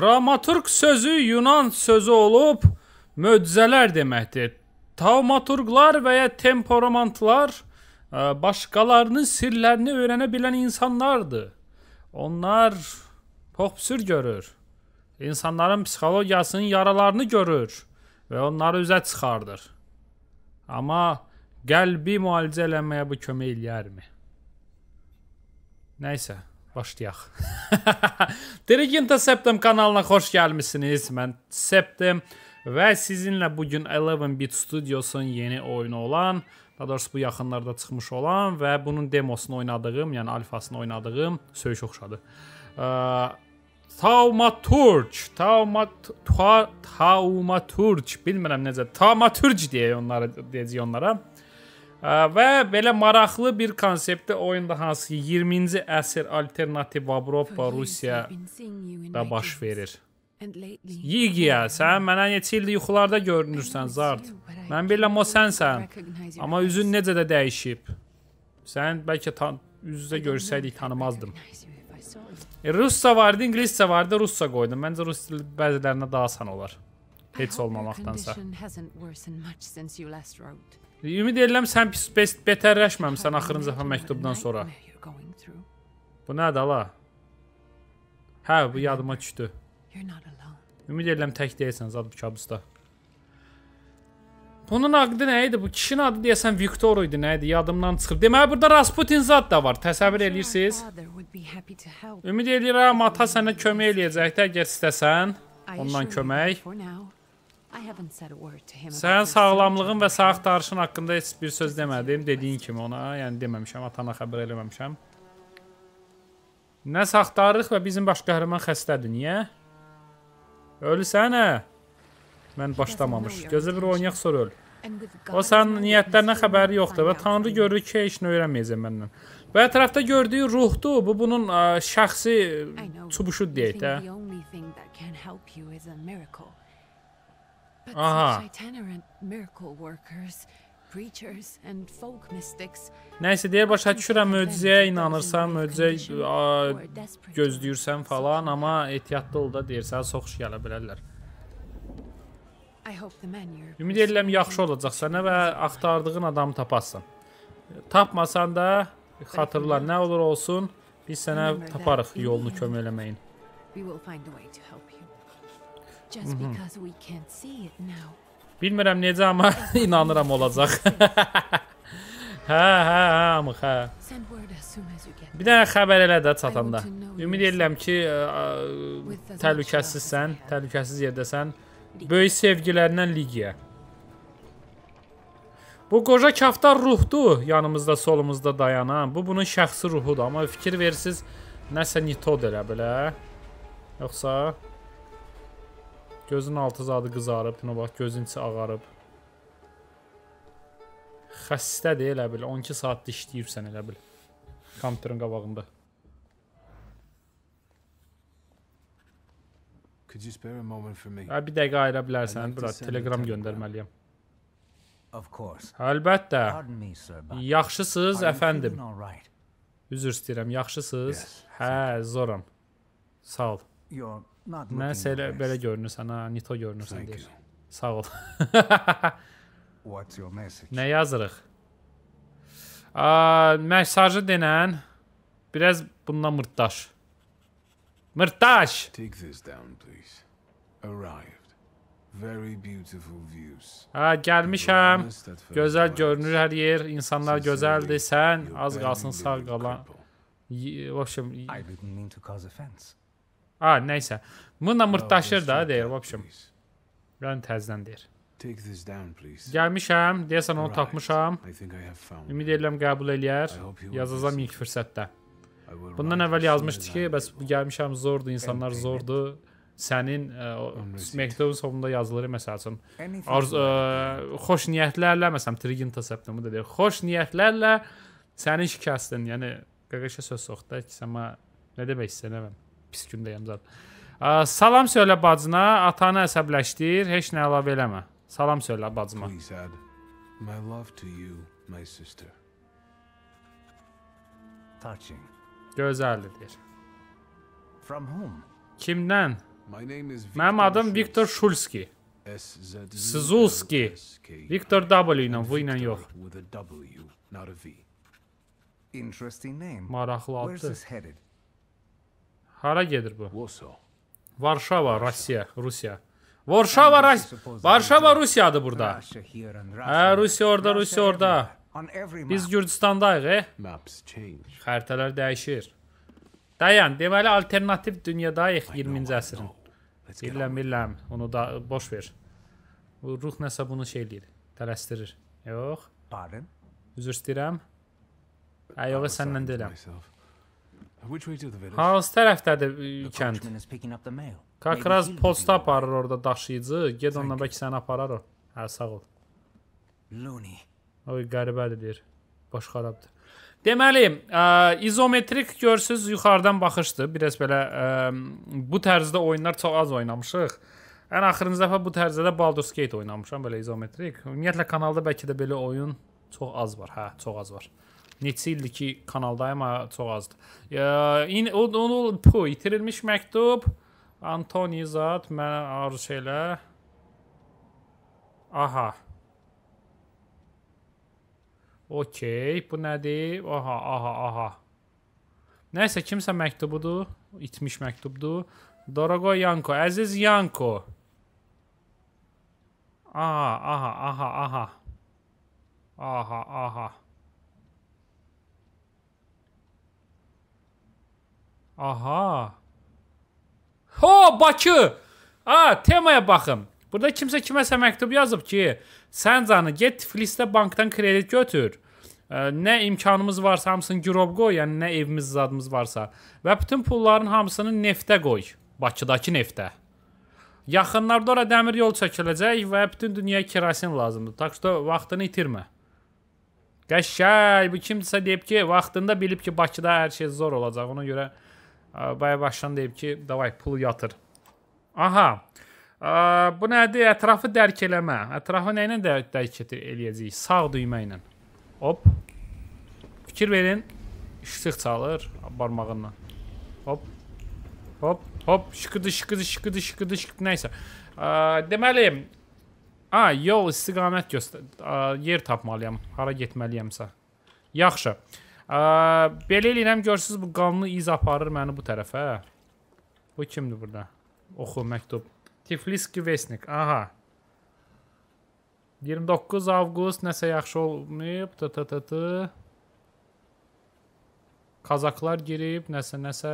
Dramaturq sözü Yunan sözü olub, möcüzələr deməkdir. Taumaturqlar və ya temporomantlar e, başqalarının sirlərini öyrənə bilən insanlardır. Onlar popsür görür. İnsanların psixologiyasının yaralarını görür və onları üzə çıxardır. Amma qəlbi müalicə eləməyə bu kömək eləyərmi? Nəysə başlayaq. Dirigenta Septem kanalına xoş gəlmisiniz. Mən Septem və sizinlə bu gün 11-bit Studios-un yeni oyunu olan, daha doğrusu bu yaxınlarda çıxmış olan və bunun demosunu oynadığım, yəni alfasını oynadığım söyüş oxşadı. Taumaturg, Taumat Taumaturg, bilmirəm necə. Taumaturg deyə onlara deyəcək onlara. Və belə maraqlı bir konseptli oyunda hansı ki, 20-ci əsr alternativ Avropa, Rusiya da baş verir. Yigiya, sən mənə neçə ildir yuxularda görünürsən, Zard. Mən bilirəm o sənsən, amma üzün necə də dəyişib. Sən bəlkə üz-üzə görsəydik tanımazdım. E, Rusca vardı, ingiliscə vardı, rusca qoydum. Məncə rus dili bəzilərinə daha asan olar. Heç olmamaqdansa. Ümid edirəm sən pis betərləşməmisən axırıncı dəfə məktubdan sonra. Bu nədir ala? Hə, bu yadıma düşdü. Ümid edirəm tək deyilsən zad bu kabusda. Bunun adı nə idi? Bu kişinin adı deyəsən Viktor idi, nə idi? Yadımdan çıxıb. Deməli burada Rasputin zad da var. Təsəvvür eləyirsiniz? Ümid edirəm ata sənə kömək eləyəcəkdi əgər istəsən. Ondan kömək. Sənin sağlamlığın və sağ tarışın haqqında heç bir söz demədim. Dediyin kimi ona, yəni deməmişəm, atana xəbər eləməmişəm. Nə saxtarlıq və bizim baş qəhrəman xəstədir. Niyə? Ölüsən hə? Mən başlamamış. Gözə bir oynayaq sonra öl. O sənin niyyətlərindən xəbəri yoxdur və Tanrı görür ki, heç nə öyrənməyəcək məndən. Və ətrafda gördüyü ruhdur. Bu bunun ə, e, şəxsi çubuşu deyək də. But Aha. such itinerant miracle workers Nəysə deyir başa düşürəm möcüzəyə inanırsan, möcüzə gözləyirsən falan, amma ehtiyatlı ol da deyir, sənə soxuş gələ bilərlər. Ümid edirəm yaxşı olacaq sənə və axtardığın adamı tapasan. Tapmasan da xatırla, nə olur olsun, biz sənə taparıq yolunu kömək eləməyin. We will find a way to Just mm -hmm. because we can't see it now. Bilmirəm necə amma inanıram olacaq. hə, hə, hə, amıq, hə. Bir dənə xəbər elə də çatanda. Ümid edirəm ki, ə, təhlükəsizsən, təhlükəsiz yerdəsən. Böyük sevgilərindən Ligiya. Bu qoca kaftar ruhdur, yanımızda, solumuzda dayanan. Bu bunun şəxsi ruhudur, amma fikir versiz nəsə nitod elə belə. Yoxsa Gözün altı zadı qızarıb, buna bax, gözün içi ağarıb. Xəstədir elə bil, 12 saat dişləyirsən elə bil. Kompüterin qabağında. Could you spare a moment for me? Hə, bir dəqiqə ayıra bilərsən, bura Telegram göndərməliyəm. Of course. Əlbəttə. Yaxşısınız, əfəndim. Üzr istəyirəm, yaxşısınız? Yes, hə, zoram. Sağ ol. Your Not Mersele böyle görünürsən ha, Nito görünürsən deyir. Sağ ol. What's your message? Nə yazırıq? A, mesajı denən biraz bundan mırtdaş. Mırtdaş. Take this down please. Arrived. Very beautiful views. Ha, gəlmişəm. Gözəl görünür hər yer, insanlar gözəldir. Sən az qalsın sağ qalan. Вообще, şey, I didn't mean to cause offense. A, nəysə. Mınla mırtdaşır da, deyir, vəbşim. Mən təzdən deyir. Gəlmişəm, deyəsən onu tapmışam. Ümid edirəm qəbul eləyər. Yazacam ilk fürsətdə. Bundan əvvəl yazmışdı ki, bəs gəlmişəm zordur, insanlar zordur. Sənin e, məktubun sonunda yazılır məsəl üçün. Arz ə, e, xoş niyyətlərlə, məsələn, Trigin təsəbbümü də deyir. Xoş niyyətlərlə sənin şikəstin, yəni qaqaşa söz soxdu ki, sənə nə demək istəyirəm pis gündəyəm zad. Salam söylə bacına, atanı əsəbləşdir, heç nə əlavə eləmə. Salam söylə bacıma. Please add my love to you, my sister. Touching. Gözəldir deyir. From whom? Kimdən? Mənim adım Viktor Şulski. Suzulski. Viktor W ilə, V ilə yox. Maraqlı addır. Hara gedir bu? Varşava, Rusiya, Rusiya. Varşava, Ras Varşava Rusiyadır burada. Hə, Rusiya orada, Rusiya orada. Biz Gürcüstandayıq, e? Xəritələr dəyişir. Dayan, deməli alternativ dünyadayıq 20-ci əsrin. Billəm, billəm, onu da boş ver. Bu ruh nəsə bunu şey eləyir, tələsdirir. Yox. Üzr istəyirəm. Hə, yox, sənlə deyiləm. Hansı tərəfdədir kənd? Kakraz posta aparır orada daşıyıcı. Ged onunla bəlkə səni aparar o. Hə, sağ ol. Oy, qəribədir deyir. Baş xarabdır. Deməli, ə, izometrik görsüz yuxarıdan baxışdır. Biraz belə ə, um, bu tərzdə oyunlar çox az oynamışıq. Ən axırıncı dəfə bu tərzdə Baldur's Gate oynamışam belə izometrik. Ümumiyyətlə kanalda bəlkə də belə oyun çox az var. Hə, çox az var neçə ildir ki kanaldayım, çox azdır. İn o, o, o pu itirilmiş məktub Antoni zat mənə arzu elə. Aha. Okey, bu nədir? Aha, aha, aha. Nəsə kimsə məktubudur, itmiş məktubdur. Dorogo Yanko, əziz Yanko. Aha, aha, aha, aha. Aha, aha. Aha. Ho, Bakı! A, temaya baxın. Burada kimsə kiməsə məktub yazıb ki, sən canı get Tiflisdə bankdan kredit götür. Ə, nə imkanımız varsa hamısını girov qoy, yəni nə evimiz, zadımız varsa və bütün pulların hamısını neftə qoy. Bakıdakı neftə. Yaxınlarda ora dəmir yol çəkiləcək və bütün dünyaya kerosin lazımdır. Tak что vaxtını itirmə. Qəşəng, bu kimsə deyib ki, vaxtında bilib ki, Bakıda hər şey zor olacaq. Ona görə Baya başdan deyib ki, davay pul yatır. Aha. Bu nədir? Ətrafı dərk eləmə. Ətrafı nə ilə dərk eləyəcəyik? Sağ düymə ilə. Hop. Fikir verin. İşıq çalır barmağından. Hop. Hop, hop, şıqıdı, şıqıdı, şıqıdı, şıqıdı, şıqıdı, nəysə. Deməli, a, yol istiqamət göstər, yer tapmalıyam, hara getməliyəmsə. Yaxşı. Yaxşı. Belə eləyirəm, görürsünüz, bu qanlı iz aparır məni bu tərəfə. Bu kimdir burada? Oxu, məktub. Tifliski Vesnik, aha. 29 avqust, nəsə yaxşı olmayıb, tı-tı-tı-tı. Kazaklar girib, nəsə-nəsə.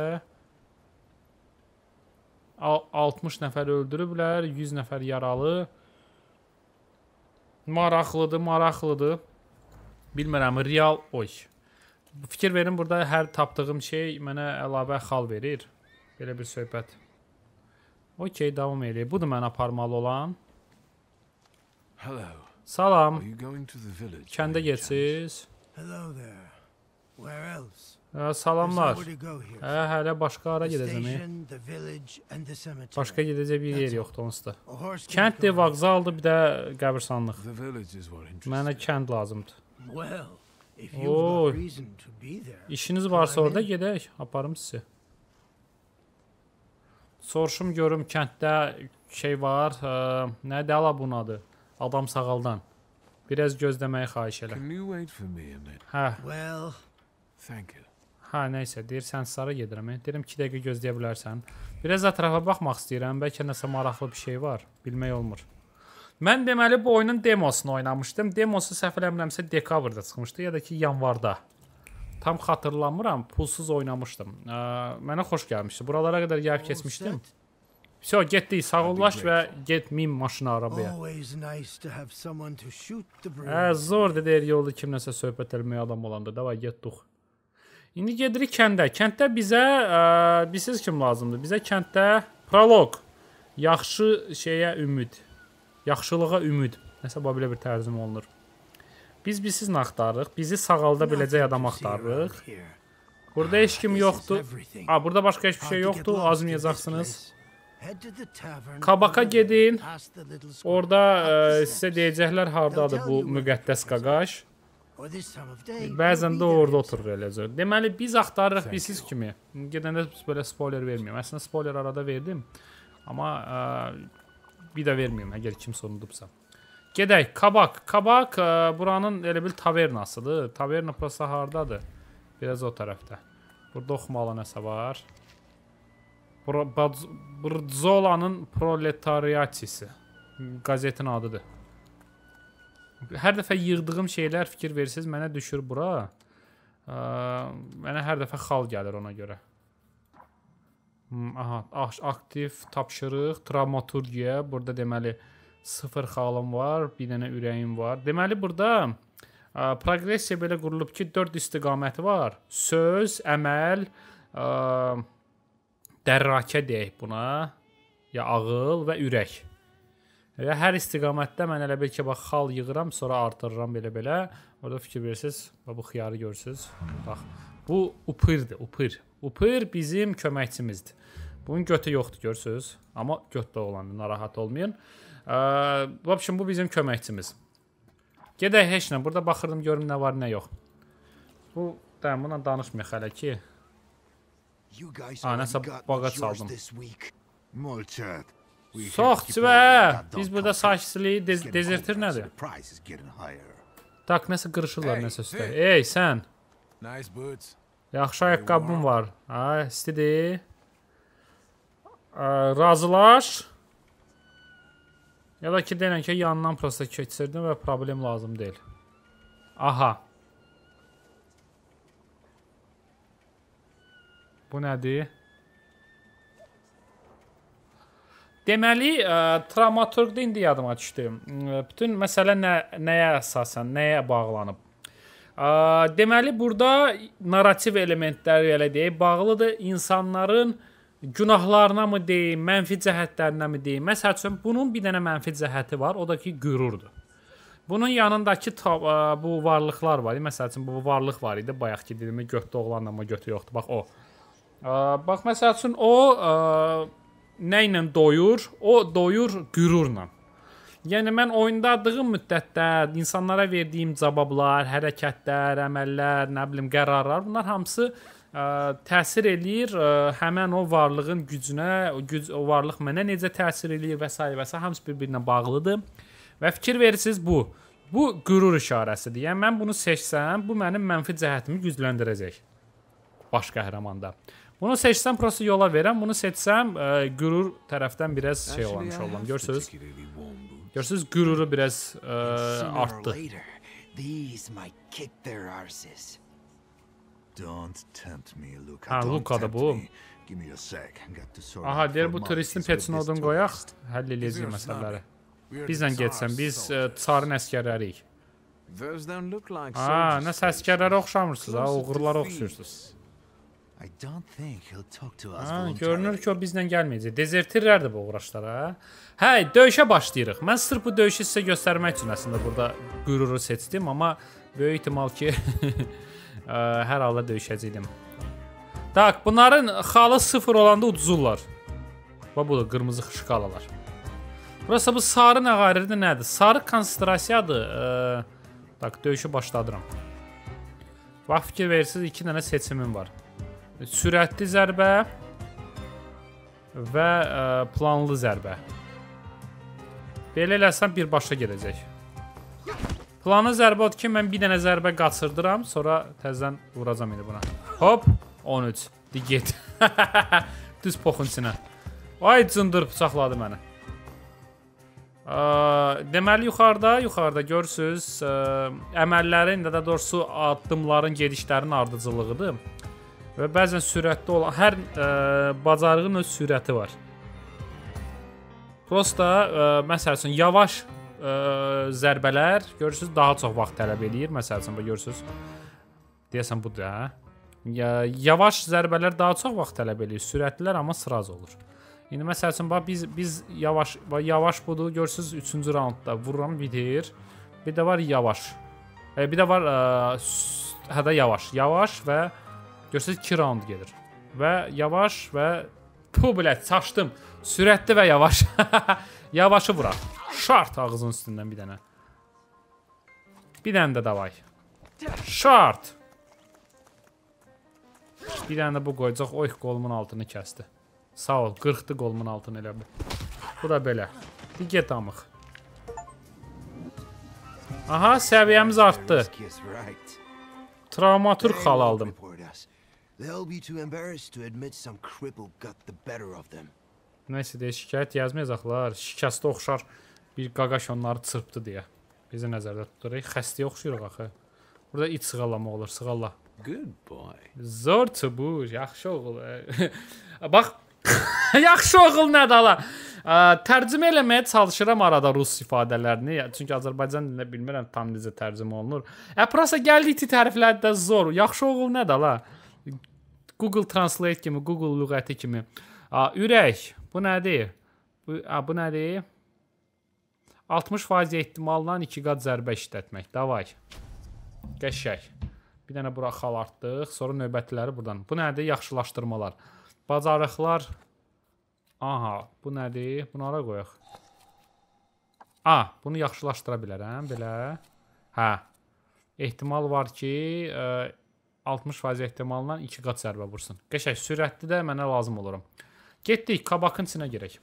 60 nəfər öldürüblər, 100 nəfər yaralı. Maraqlıdır, maraqlıdır. Bilmirəm, real, oy fikir verin burada hər tapdığım şey mənə əlavə xal verir. Belə bir söhbət. Okay, davam eləyir. Budur mən aparmalı olan. Hello. Salam. Kəndə geçsiz. Hello there. Where else? Ə, salamlar. Hə, hələ başqa ara gedəcəm. E? Başqa gedəcək bir yer yoxdur onsuz da. Kənddir, vağzaldır, bir də qəbirstanlıq. Mənə kənd lazımdır. Well, Oo. İşiniz varsa orada gedək, aparım sizi. Soruşum görüm kənddə şey var, ə, e, nə dəla bunadı? Adam sağaldan. Biraz gözləməyi xahiş elə. Hə. Well, thank you. Hə, nə isə deyirsən sarı gedirəm. E, deyirəm 2 dəqiqə gözləyə bilərsən. Biraz ətrafa baxmaq istəyirəm. Bəlkə nəsə maraqlı bir şey var. Bilmək olmur. Mən deməli bu oyunun demosunu oynamışdım. Demosu səhv eləmirəmsə dekabrda çıxmışdı ya da ki yanvarda. Tam xatırlamıram, pulsuz oynamışdım. Ə, mənə xoş gəlmişdi. Buralara qədər gəlib keçmişdim. Всё, getdik, sağolaş və get min maşın arabaya. Hə, zor dedi er yolda kimləsə söhbət etməyə adam olanda. Davay getdik. İndi gedirik kəndə. Kənddə bizə ə, bilsiz kim lazımdır? Bizə kənddə proloq, yaxşı şeyə ümid. Yaxşılığa ümid. Nəsə bu belə bir tərcümə olunur. Biz biz siz axtarırıq. Bizi sağalda biləcək adam axtarırıq. Burada heç kim yoxdur. A, burada başqa heç bir şey yoxdur. Azmayacaqsınız. Kabaka gedin. Orda ə, e, sizə deyəcəklər hardadır bu müqəddəs qaqaş. Bəzən də orada oturur eləcə. Deməli biz axtarırıq biz siz kimi. Gedəndə belə spoiler vermirəm. Əslində spoiler arada verdim. Amma ə, e, bir də verməyim əgər kimsə unudubsa. Gedək, Kabak. Kabak ə, e, buranın elə bil tavernasıdır. Taverna prosa hardadır? Biraz o tərəfdə. Burada oxumalı nəsə var. Bro, Baz, Brzolanın proletariatisi. Qazetin adıdır. Hər dəfə yığdığım şeylər fikir verirsiniz, mənə düşür bura. Ə, e, mənə hər dəfə xal gəlir ona görə. Hmm, aha, aktiv tapşırıq, dramaturgiya. Burada deməli 0 xalım var, bir dənə ürəyim var. Deməli burada ə, progressiya belə qurulub ki, 4 istiqaməti var. Söz, əməl, ə, dərrakə deyək buna, ya ağıl və ürək. Və hər istiqamətdə mən elə bil ki, bax xal yığıram, sonra artırıram belə-belə. Orda fikir verirsiniz və bu xiyarı görürsüz. Bax, bu upırdı, upır. Upir bizim köməkçimizdir. Bunun götü yoxdur, görürsüz? Amma götdə olanı narahat olmayın. E, və общем bu bizim köməkçimiz. Gedək heç nə. Burada baxırdım görüm nə var, nə yox. Bu da bununla danışmayaq hələ ki. Ana bağa saldım. Sox çivə. Biz burada sakisliyi dez dezertir nədir? Tak, nəsə qırışırlar nəsə üstə. Ey, sən. Nice boots. Yaxşı ayaqqabım var. Hə, istidir. Razılaş. Ya da ki, denən ki, yanından prosta keçirdim və problem lazım deyil. Aha. Bu nədir? Deməli, ə, e, travmaturqda indi yadıma düşdü. E, bütün məsələ nə, nəyə əsasən, nəyə bağlanıb? Deməli burada narrativ elementləri elə deyək, bağlıdır insanların günahlarına mı deyim, mənfi cəhətlərinə mi deyim? Məsəl üçün bunun bir dənə mənfi cəhəti var, o da ki, qürurdur. Bunun yanındakı bu varlıqlar var. Məsəl üçün bu varlıq var idi. Bayaq ki dediyim götdə oğlanla amma götü yoxdur. Bax o. Bax məsəl üçün o nə ilə doyur? O doyur qürurla. Yəni mən oynadığım müddətdə insanlara verdiyim cavablar, hərəkətlər, əməllər, nə bilim qərarlar, bunlar hamısı ə, e, təsir eləyir ə, e, həmin o varlığın gücünə, o güc o varlıq mənə necə təsir eləyir və s. və s. hamısı bir-birinə bağlıdır. Və fikir verirsiniz bu. Bu qürur işarəsidir. Yəni mən bunu seçsəm, bu mənim mənfi cəhətimi gücləndirəcək baş qəhrəmanda. Bunu seçsəm prosta yola verəm, bunu seçsəm ə, e, qürur tərəfdən biraz şey olmuş olam. Görürsüz? Görürsüz qüruru biraz ə, e, artdı. These might kick their arses. Don't tempt me, Luca. Ha, Luca da bu. Aha, deyir bu turistin peçini odun qoyaq, həll eləyəcəyik məsələləri. Bizlə getsən, biz ə, e, tsarın əskərləriyik. Ha, nə səskərlərə oxşamırsınız, ha, oğurlara oxşuyursunuz. Ha, görünür ki, o bizlə gəlməyəcək. Dezertirlər də bu uğraşlara. Hə, döyüşə başlayırıq. Mən sırf bu döyüşü sizə göstərmək üçün əslində burada qüruru seçdim, amma böyük ehtimal ki, hər halda döyüşəcəydim. Tak, bunların xalı 0 olanda uduzurlar. Bax bu da qırmızı şkalalar. Burası bu sarı nə qayrıdır, nədir? Sarı konsentrasiyadır. E, tak, döyüşü başladıram. Vaxt fikir verirsiniz, 2 dənə seçimim var. Sürətli zərbə və ə, e, planlı zərbə. Belə eləsən birbaşa gedəcək. Planlı zərbə odur ki, mən bir dənə zərbə qaçırdıram, sonra təzədən vuracam indi buna. Hop, 13. Di get. Düz poxunçuna. Ay cındır bıçaqladı məni. Ə, e, deməli yuxarıda, yuxarıda görürsüz, ə, e, əməllərin də də doğrusu addımların, gedişlərin ardıcılığıdır. Və bəzən sürətli olan hər ə, e, bacarığın öz sürəti var. Prosta ə, e, məsəl üçün yavaş ə, e, zərbələr görürsüz daha çox vaxt tələb eləyir məsəl üçün bu görürsüz. Deyəsən bu da. Hə? Ya, yavaş zərbələr daha çox vaxt tələb eləyir. Sürətlilər amma sıraz olur. İndi məsəl üçün bax biz biz yavaş yavaş budur. Görürsüz 3-cü raundda vururam bitir. Bir də var yavaş. E, bir də var ə, hə də yavaş. Yavaş və Görürsünüz 2 round gedir. Və yavaş və pu bilət çaşdım. Sürətli və yavaş. Yavaşı vuraq. Şart ağzının üstündən bir dənə. Bir dənə də davay. Şart. Bir dənə də bu qoyacaq. Oy, qolumun altını kəsdi. Sağ ol, qırxdı qolumun altını elə bu. Bu da belə. Bir get amıq. Aha, səviyyəmiz artdı. Travmaturq xal aldım. They'll be too embarrassed to admit some cripple got the better of them. Nəsə deyə şikayət yazmayacaqlar. Şikəstə oxşar bir qaqaş onları çırpdı deyə. Bizi nəzərdə tuturuq. Xəstəyə oxşuyuruq axı. Burada iç sığallama olur, sığalla. Good boy. Zor çubuq, yaxşı oğul. E. Bax, yaxşı oğul nədir ala? E, tərcümə eləməyə çalışıram arada rus ifadələrini. Çünki Azərbaycan dilində bilmirəm tam necə tərcümə olunur. Əprasa gəldik təriflərdə zor. Yaxşı oğul nədir ala? Google Translate kimi, Google lüğəti kimi. A, ürək, bu nədir? Bu, a, bu nədir? 60% ehtimalla 2 qat zərbə işlətmək. Davay. Qəşək. Bir dənə bura xalartdıq. Sonra növbətləri buradan. Bu nədir? Yaxşılaşdırmalar. Bacarıqlar. Aha, bu nədir? Bunu ara qoyaq. A, bunu yaxşılaşdıra bilərəm belə. Hə. Ehtimal var ki, ə, e, 60% ehtimalla 2 qat zərbə vursun. Qəşəng sürətli də mənə lazım olurum. Getdik Kabakın içinə girək.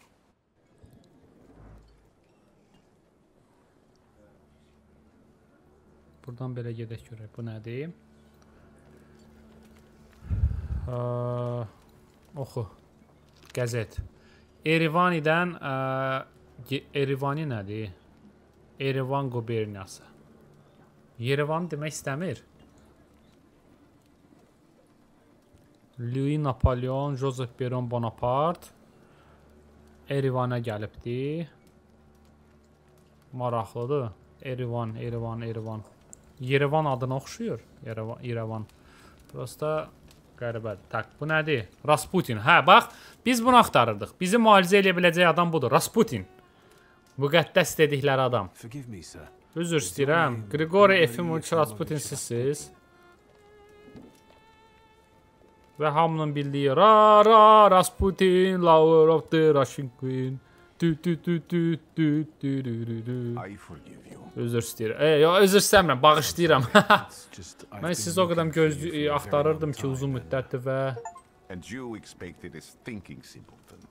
Buradan belə gedək görək. Bu nədir? Ə, hə, oxu. Qəzet. Erivanidən ə, Erivani nədir? Erivan quberniyası. Yerevan demək istəmir. Louis Napoleon, Joseph Beron Bonaparte Erivana gəlibdi. Maraqlıdır. Erivan, Erivan, Erivan. Yerevan adına oxşuyur. Yerevan. Yerevan. Prosta qəribədir. Tak, bu nədir? Rasputin. Hə, bax, biz bunu axtarırdıq. Bizi müalicə edə biləcək adam budur, Rasputin. Müqəddəs dedikləri adam. Üzr istəyirəm. Qriqori Efimoviç Rasputin sizsiz? və hamının bildiyi ra ra Rasputin, Lover of the Russian Queen. Özür istəyirəm. E, yo, özür istəmirəm, bağışlayıram. Mən sizi o qədər gözlü axtarırdım ki, uzun müddətdir və And you expected as thinking simpleton.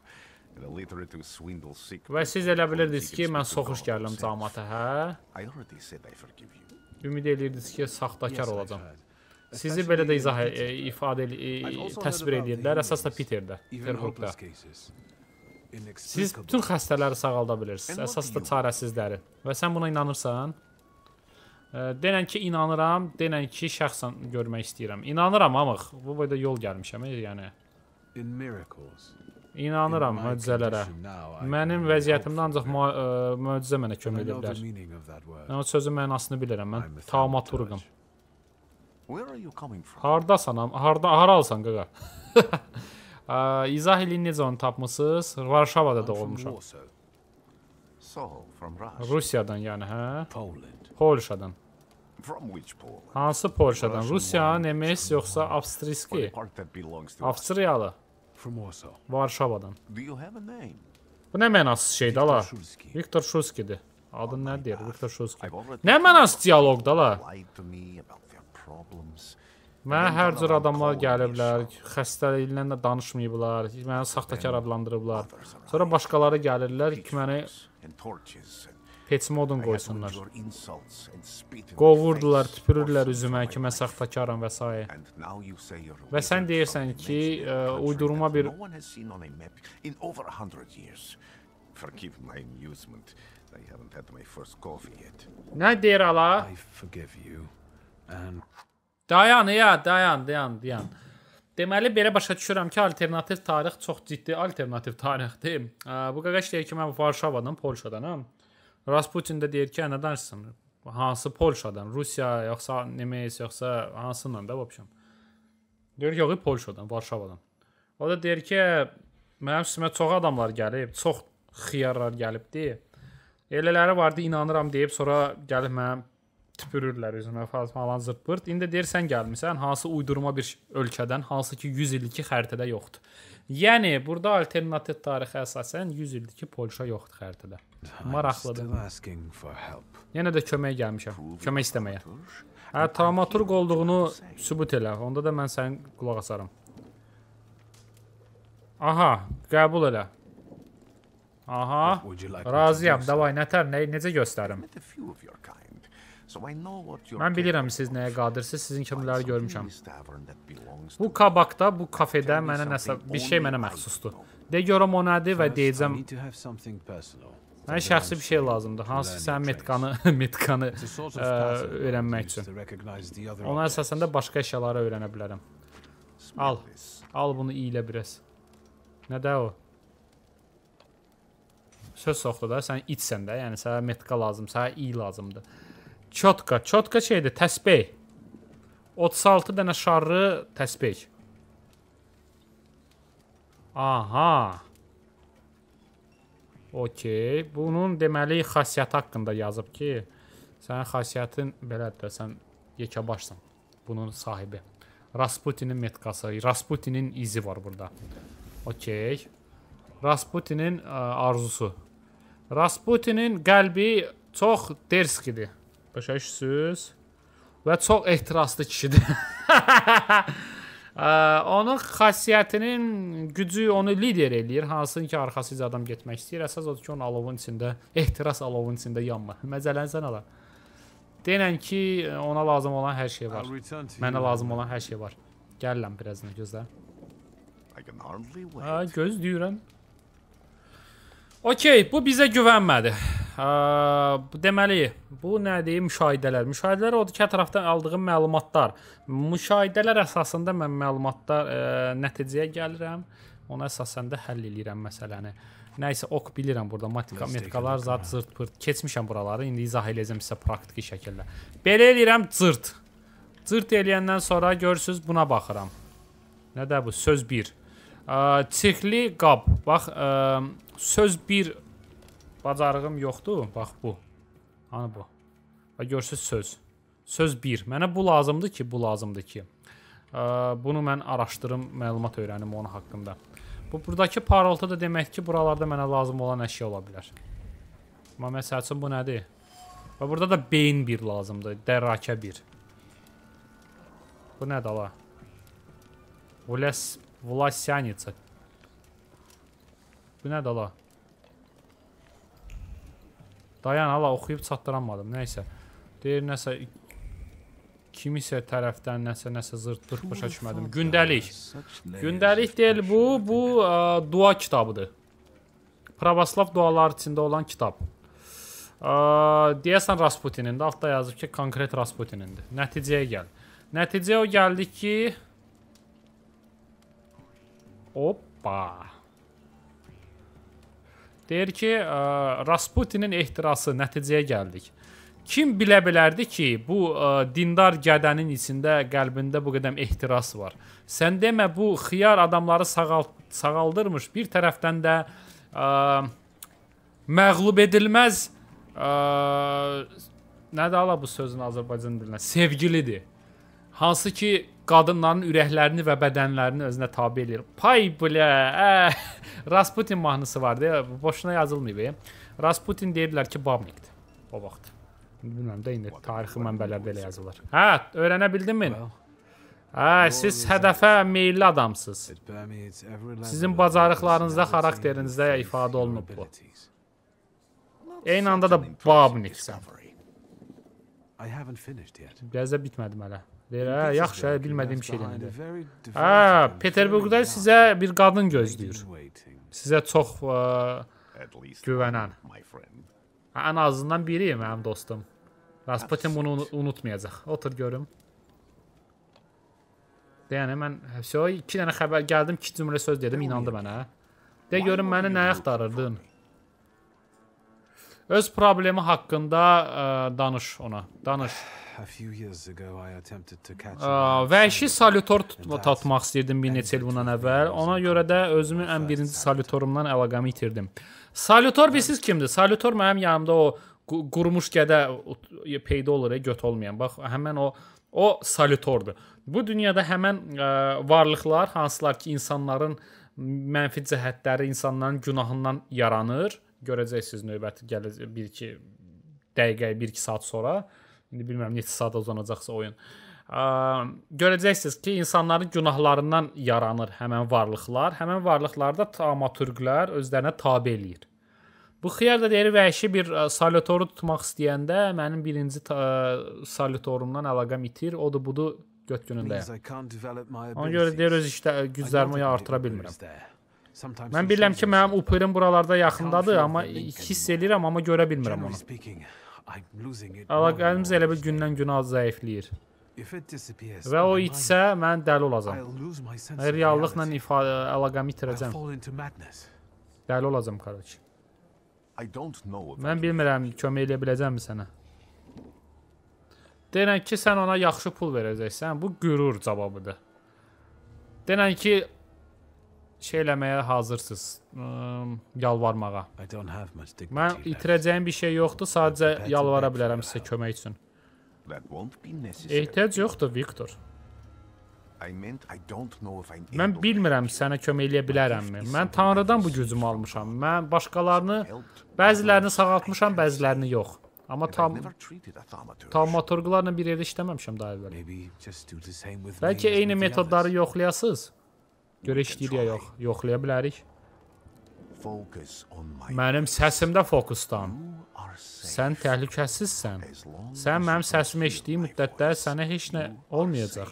Və siz elə bilirdiniz ki, mən soxuş gəlirəm camata, hə? Ümid edirdiniz ki, saxtakar olacam. Sizi belə də izah ifadə təsvir edirlər, əsas da Peterdə, Terburqda. Siz bütün xəstələri sağalda bilirsiniz, əsas da çarəsizləri. Və sən buna inanırsan? E, denən ki, inanıram, denən ki, şəxsən görmək istəyirəm. İnanıram amıq, bu boyda yol gəlmişəm, yəni. İnanıram möcüzələrə. Mənim vəziyyətimdə ancaq mö e, möcüzə mənə kömək edə bilər. Mən o sözün mənasını bilirəm, mən taumaturqam. Where are you coming from? Hardasan, harda, haralsan qaqa. İzah eləyin necə onu tapmısınız? Varşavada doğulmuşam. Rusiyadan yəni, hə? Polşadan. Hansı Polşadan? Rusiyanın emes yoxsa Avstriski? Avstriyalı. Varşavadan. Bu nə mənasız şeydir ala? Viktor Şulskidir. Adın oh nədir? Viktor Şulski. Nə mənasız dialoqda ala? Mənə hər cür adamlar gəliblər, xəstəliklə də danışmayıblar, məni saxtakar adlandırıblar. Sonra başqaları gəlirlər ki, məni heç modun qoysunlar. Qovurdular, tüpürürlər üzümə ki, mən saxtakaram və s. Və sən deyirsən ki, ə, e, uydurma bir Forgive my amusement. I haven't had my first coffee yet. Nə deyir ala? I forgive you. Ehm, dayan, ya, dayan, dayan, dayan. Deməli belə başa düşürəm ki, alternativ tarix çox ciddi alternativ tarixdir. Bu qaqaş deyir ki, mən Varşavadan, Polşadanam. Hə? Rasputin də deyir ki, nə danışırsan? Hansı Polşadan? Rusiya yoxsa Nemes yoxsa hansından da vəbşəm. Deyir ki, yox, Polşadan, Varşavadan. O da deyir ki, mənim üstümə çox adamlar gəlib, çox xiyarlar gəlibdi. Elələri vardı, inanıram deyib, sonra gəlib mənim tüpürürlər üzümə falan zıppırt. İndi deyir sən gəlmisən, hansı uydurma bir ölkədən, hansı ki 100 illik xəritədə yoxdur. Yəni burada alternativ tarixə əsasən 100 illik Polşa yoxdur xəritədə. Maraqlıdır. Yenə də kömək gəlmişəm. Kömək istəməyə. Hə, travmaturq olduğunu sübut elə. Onda da mən sənin qulaq asaram. Aha, qəbul elə. Aha. Razıyam. Davay, nətər, nə, necə göstərim? Mən bilirəm siz nəyə qadirsiz, sizin kimləri görmüşəm. Bu qabaqda, bu kafedə mənə nəsə bir şey mənə məxsusdur. De görüm o nədir və deyəcəm. Mənə şəxsi bir şey lazımdır. Hansı ki, sənin metkanı, metkanı ə, e, öyrənmək üçün. Ona əsasən də başqa əşyaları öyrənə bilərəm. Al. Al bunu iylə biraz. Nədə o? Söz soxdu da, sən içsən də, yəni sənə metka lazım, sənə iy lazımdır. Çotka. Çotka şeydir, təsbeh. 36 dənə şarlı təsbeh. Aha. Okey. Bunun deməli xasiyyəti haqqında yazıb ki, sənin xasiyyətin belədir də, sən yekəbaşsan. Bunun sahibi. Rasputinin metkası, Rasputinin izi var burada. Okey. Rasputinin ə, e, arzusu. Rasputinin qəlbi çox derskidir. Başa düşürsüz? Və çox ehtiraslı kişidir. onun xasiyyətinin gücü onu lider eləyir. Hansın ki, arxasıca adam getmək istəyir. Əsas odur ki, onun alovun içində, ehtiras alovun içində yanma. Məzələnsən ala. Denən ki, ona lazım olan hər şey var. Mənə lazım olan hər şey var. Gəlirəm birazdan gözlə. Ha, gözləyirəm. Okey, bu bizə güvənmədi ə, hə, deməli, bu nədir? Müşahidələr. Müşahidələr odur ki, ətrafdan aldığım məlumatlar. Müşahidələr əsasında mən məlumatlar ə, e, nəticəyə gəlirəm. Ona əsasən də həll eləyirəm məsələni. Nə isə ox bilirəm burada matika, metikalar, zat zırt pırt. Keçmişəm buraları. İndi izah eləyəcəm sizə praktiki şəkildə. Belə eləyirəm zırt. Zırt eləyəndən sonra görürsüz buna baxıram. Nədir bu? Söz 1. E, çirkli qab. Bax, ə, e, söz 1 Bacarığım yoxdur. Bax bu. Hani bu. Və görsüz söz. Söz 1. Mənə bu lazımdır ki, bu lazımdır ki. Ə, e, bunu mən araşdırım, məlumat öyrənim onun haqqında. Bu buradakı parolta da demək ki, buralarda mənə lazım olan əşya ola bilər. Amma məsəl üçün bu nədir? Və burada da beyin 1 lazımdır, dərrakə 1. Bu nədir ala? Vulas Vulasyanica. Bu nədir ala? Dayan, hala oxuyub çatdıramadım. Nəysə. Deyir nəsə kimisə tərəfdən nəsə nəsə zırt-pırt başa düşmədim. Gündəlik. Gündəlik deyil bu, bu ə, dua kitabıdır. Pravoslav duaları içində olan kitab. Ə, deyəsən Rasputinin də altda yazıb ki, konkret Rasputinindir. Nəticəyə gəl. Nəticəyə o gəldi ki Hoppa. Deyir ki, ə, Rasputinin ehtirası nəticəyə gəldik. Kim bilə bilərdi ki, bu ə, dindar gədənin içində, qəlbində bu qədər ehtiras var. Sən demə bu xiyar adamları sağalt sağaldırmış. Bir tərəfdən də ə, məğlub edilməz ə, nədir ala bu sözün Azərbaycan dilinə? Sevgilidir. Hansı ki qadınların ürəklərini və bədənlərini özünə tabe eləyir. Pay bilə. Ə, Rasputin mahnısı vardı ya, boşuna yazılmayıb. E. Rasputin deyirdilər ki, babnikdir o vaxt. Bilmirəm də indi tarixi mənbələrdə elə yazılır. Hə, öyrənə bildinmi? Hə, siz hədəfə meylli adamsınız. Sizin bacarıqlarınızda, xarakterinizdə ifadə olunub bu. Eyni anda da babniksən. I haven't finished yet. Biraz da bitmədim hələ. Deyir, hə, yaxşı, hə, bilmədiyim şeydən. Hə, Peterburqda sizə bir qadın gözləyir. Sizə çox ə, e, güvənən. Hə, ən azından biri hə, mənim dostum. Rasputin bunu unutmayacaq. Otur görüm. Yəni mən vəsyo 2 dənə xəbər gəldim, 2 cümlə söz dedim, inandı mənə. De görüm məni nə axtarırdın? Öz problemi haqqında ə, e, danış ona. Danış. E, Vəhşi salutor tatmaq istəyirdim bir neçə il bundan əvvəl. Ona görə də özümün ən birinci salutorumdan əlaqəmi itirdim. Salutor bilirsiz kimdir? Salutor mənim yanımda o qurumuş gədə peyda olur, göt olmayan. Bax, həmin o o salutordur. Bu dünyada həmin ə, e, varlıqlar hansılar ki, insanların mənfi cəhətləri insanların günahından yaranır görəcəksiniz növbəti gələcək 1-2 dəqiqə, 1-2 saat sonra. İndi bilmirəm neçə saat uzanacaqsa oyun. Ə, görəcəksiniz ki, insanların günahlarından yaranır həmin varlıqlar. Həmin varlıqlarda dramaturqlar özlərinə tabe eləyir. Bu xiyar da deyir vəhşi bir salyatoru tutmaq istəyəndə mənim birinci salyatorumdan əlaqəm itir, odur budur göt günündəyəm. Ona görə deyir öz işdə güclərimi artıra bilmirəm. Mən bilirəm ki, mənim Uperim buralarda yaxındadır, amma hiss eləyirəm, amma görə bilmirəm onu. Əlaqəmiz elə bir gündən günə az zəifləyir. Və o itsə, mən dəli olacam. Reallıqla ifadə, əlaqəmi itirəcəm. Dəli olacam, qardaş. Mən bilmirəm, kömək eləyə biləcəmmi sənə? Denən ki, sən ona yaxşı pul verəcəksən. Bu qürur cavabıdır. Denən ki, şey eləməyə hazırsınız, ə, yalvarmağa. Mən itirəcəyim bir şey yoxdur, sadəcə yalvara bilərəm sizə kömək üçün. Ehtiyac yoxdur, Viktor. Mən bilmirəm sənə kömək eləyə bilərəmmi. Mən Tanrıdan bu gücümü almışam. Mən başqalarını, bəzilərini sağaltmışam, bəzilərini yox. Amma tam taumaturqlarla bir yerdə işləməmişəm daha əvvəl. Bəlkə eyni metodları yoxlayasınız. Görə işləyirik yox. Yoxlaya bilərik. Mənim səsimdə fokusdan. Sən təhlükəsizsən. Sən mənim səsimi eşitdiyi müddətdə sənə heç nə olmayacaq.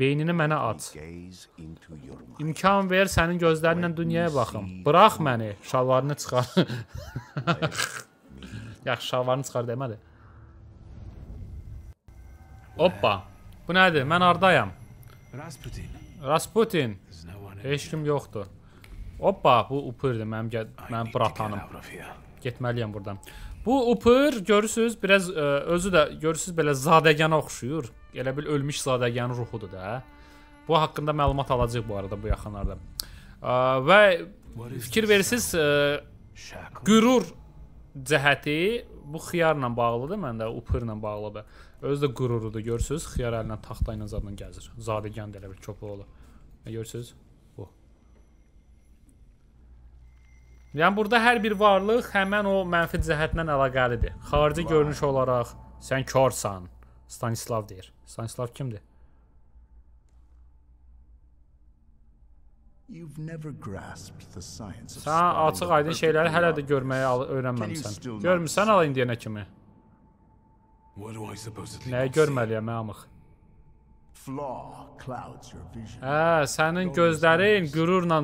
Beynini mənə aç. İmkan ver sənin gözlərinlə dünyaya baxım. Burax məni, şalvarını çıxar. Yaxşı, şalvarını çıxar demədi. Hoppa. Bu nədir? Mən hardayam? Rasputin. Rasputin. Heç kim yoxdur. Hoppa, bu Upırdı, mənim mənim bratanım. Getməliyəm burdan. Bu Upır görürsüz, biraz ə, e, özü də görürsüz belə zadəgana oxşuyur. Elə bil ölmüş zadəganın ruhudur da. Bu haqqında məlumat alacağıq bu arada bu yaxınlarda. Ə, e, və fikir versiz ə, e, qürur cəhəti bu xiyarla bağlıdır, məndə Upırla bağlıdır. Özü də qururudur, görürsüz, xiyar əlinə taxta ilə zadla gəzir. Zadəgan də elə bil köpək olur. Görürsüz? Yəni burada hər bir varlıq həmin o mənfi cəhətdən əlaqəlidir. Xarici Vay. görünüş olaraq sən korsan, Stanislav deyir. Stanislav kimdir? Sən açıq aydın şeyləri hələ də görməyə öyrənməmisən. Görmüsən ala indiyənə kimi. Nəyi görməliyəm, amıq? Hə, sənin gözlərin qürurla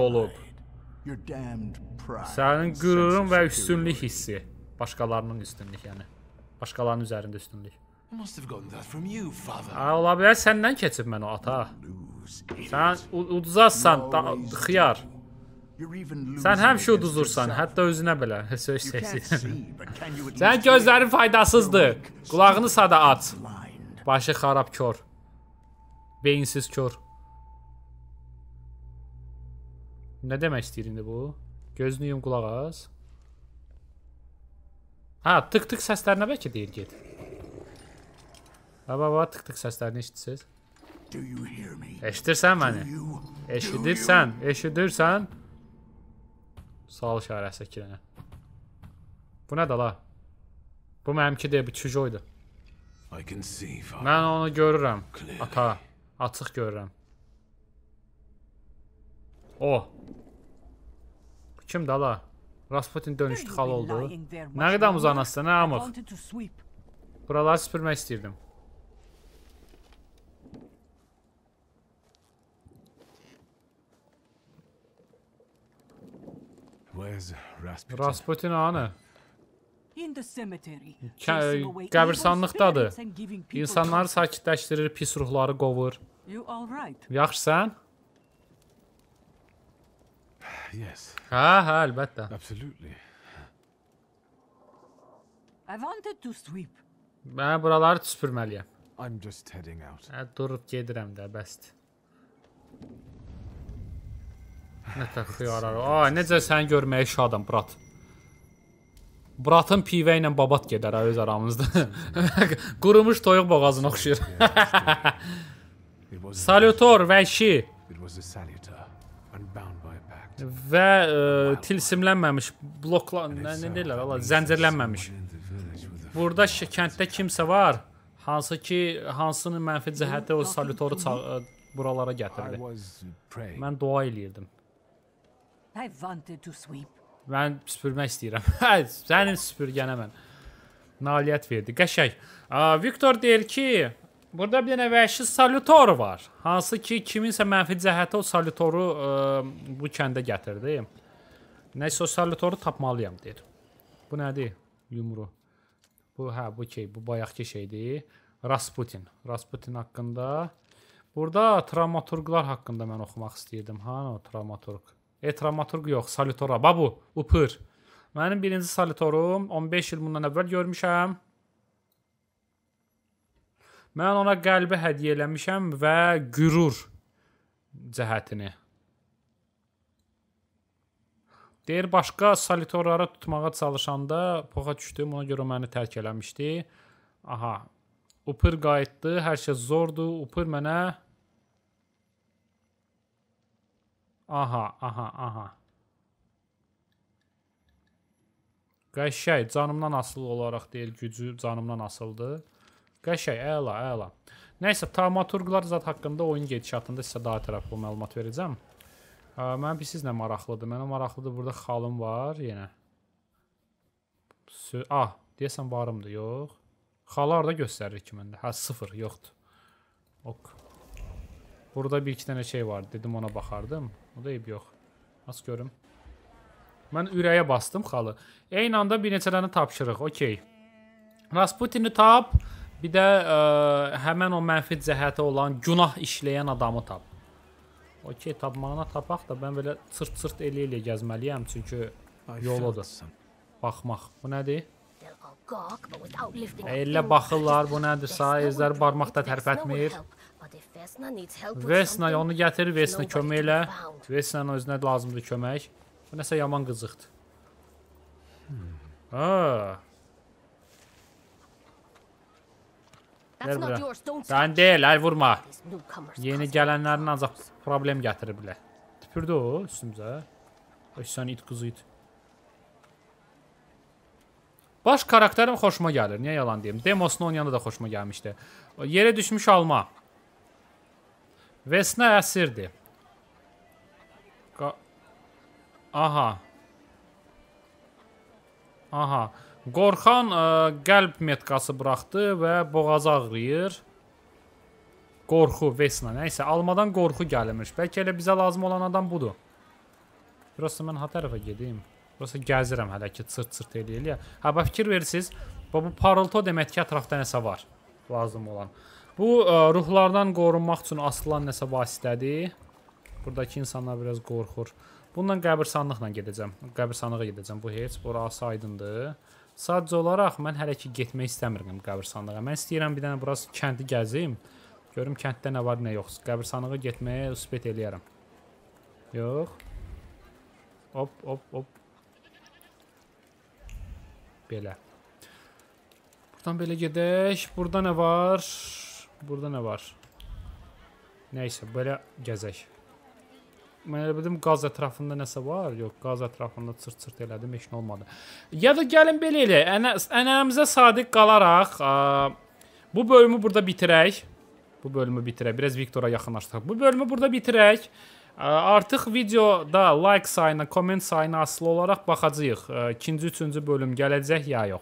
dolub. Sənin qürurun və üstünlük hissi. Başqalarının üstünlük, yəni. Başqalarının üzərində üstünlük. Ha, ola bilər səndən keçib mən o ata. Sən uduzarsan, xiyar. Sən həmişə uduzursan, hətta özünə belə. Söz səsi. Sənin gözlərin faydasızdır. Qulağını sada aç. Başı xarab kör. Beyinsiz kör. Nə demək istəyir indi bu? Gözünü yum qulaq az. Ha, tık-tık səslərinə bəlkə deyir get. Baba, baba, tık-tık səslərini eşitsiz. Eşidirsən məni? Eşidirsən, eşidirsən. Sual işarəsi kirənə. Bu nədir la? Bu mənimki deyə bir çujoydu. Mən onu görürəm. Ata, açıq görürəm. O. Kim dala? Rasputin dönüşdü xal oldu. Nə qədər uzanasın, nə amıq? Buraları süpürmək istəyirdim. Rasputin anı. Qəbirsanlıqdadır. İnsanları sakitləşdirir, pis ruhları qovur. Yaxşısan? yes. Ha ah, ha elbette. Absolutely. I wanted to sweep. Mən buraları süpürməliyəm. I'm just heading out. Hə, durub gedirəm də, bəsdir. Nə təxiyarlar. Ay, necə səni görməyə şadam, brat. Bratın pivə ilə babat gedər hə, öz aramızda. Qurumuş toyuq boğazına oxşayır. salutor vəhşi və ə, e, tilsimlənməmiş bloklar, nə, nə deyirlər, Allah, zəncirlənməmiş. Burada kənddə kimsə var, hansı ki, hansının mənfi cəhəti o salutoru e, buralara gətirdi. Mən dua eləyirdim. Mən süpürmək istəyirəm. Sənin süpürgənə mən. Naliyyət verdi. Qəşəng. Viktor deyir ki, Burada bir dənə vəhşi salutor var. Hansı ki, kiminsə mənfi cəhəti o salutoru ə, e, bu kəndə gətirdi. Nəsə o salutoru tapmalıyam deyir. Bu nədir? Yumru. Bu hə, bu şey, bu bayaqki şeydir. Rasputin. Rasputin haqqında. Burada dramaturqlar haqqında mən oxumaq istəyirdim. Ha, o dramaturq. E, dramaturq yox, salutora. Bax bu, upır. Mənim birinci salutorum 15 il bundan əvvəl görmüşəm. Mən ona qəlbi hədiyyə eləmişəm və qürur cəhətini. Deyir, başqa salitorları tutmağa çalışanda poxa düşdüm, ona görə məni tərk eləmişdi. Aha, Upır qayıtdı, hər şey zordu. Upır mənə Aha, aha, aha. Qəşəng, canımdan asılı olaraq deyil, gücü canımdan asıldı. Qəşəng, əla, əla. Nəysə, dramaturqlar zad haqqında oyun gedişatında sizə daha tərəfli məlumat verəcəm. Mənim bir sizlə maraqlıdır. Mənə maraqlıdır, burada xalım var yenə. Sü ah, deyəsən barımdır, yox. Xalar da göstərir ki məndə. Hə, sıfır, yoxdur. Ok. Burada bir iki dənə şey var. Dedim ona baxardım. O da eyb yox. Nasıl görüm? Mən ürəyə bastım xalı. Eyni anda bir neçə dənə tapşırıq. Okey. Rasputini tap. Rasputini tap. Bir də ə, e, həmən o mənfi cəhəti olan günah işləyən adamı tap. Okey, tapmağına tapaq da mən belə çırt-çırt elə-elə gəzməliyəm çünki yoludur. Baxmaq. Bu nədir? Elə baxırlar, bu nədir? Sayızlar barmaqda tərpətmir. Vesna onu gətir, Vesna kömək elə. Vesnanın özünə lazımdır kömək. Bu nəsə yaman qızıqdır. Hmm. Ha. Gəl bura. Sən deyil, əl vurma. Yeni gələnlərin ancaq problem gətirir bilə. Tüpürdü o üstümüzə. Ay sən it qızı it. Baş karakterim xoşuma gəlir. Niyə yalan deyim? Demosunu oynayanda da xoşuma gəlmişdi. Yerə düşmüş alma. Vesna əsirdir. Qa Aha. Aha. Qorxan ə, e, qəlb metkası buraxdı və boğaz ağrıyır. Qorxu, Vesna. Nəysə, almadan qorxu gəlirmiş. Bəlkə elə bizə lazım olan adam budur. Burası mən ha tərəfə gedim. Burası gəzirəm hələ ki, çırt-çırt eləyir. Eləyə. Hə, bə fikir verirsiniz. Bu, bu parılto demək ki, ətrafda nəsə var. Lazım olan. Bu, ə, e, ruhlardan qorunmaq üçün asılan nəsə vasitədir. Buradakı insanlar biraz qorxur. Bundan qəbirsanlıqla gedəcəm. Qəbirsanlığa gedəcəm. Bu heç. Bura asaydındır. Sadəcə olaraq mən hələ ki getmək istəmirəm qəbirstanlığa. Mən istəyirəm bir dənə burası kəndi gəzim. Görüm kənddə nə var, nə yox. Qəbirstanlığa getməyə üsbət eləyərəm. Yox. Hop, hop, hop. Belə. Buradan belə gedək. Burada nə var? Burada nə var? Nəysə, belə gəzək. Mən elə bildim qaz ətrafında nəsə var. Yox, qaz ətrafında çırt-çırt elədim, heç nə olmadı. Ya da gəlin belə elə, ənə, ənənəmizə sadiq qalaraq ə, bu bölümü burada bitirək. Bu bölümü bitirək. Biraz Viktora yaxınlaşdıraq. Bu bölümü burada bitirək. Ə, artıq videoda like sayına, comment sayına asılı olaraq baxacağıq. 2-ci, 3-cü bölüm gələcək ya yox.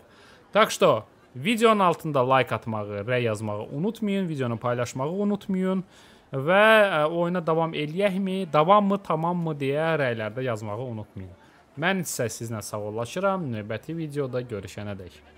Так что, videonun altında like atmağı, rəy yazmağı unutmayın, videonu paylaşmağı unutmayın və ə, e, oyuna davam eləyəkmi, davamı, tamammı deyə rəylərdə yazmağı unutmayın. Mən isə sizlə sağollaşıram. Növbəti videoda görüşənədək.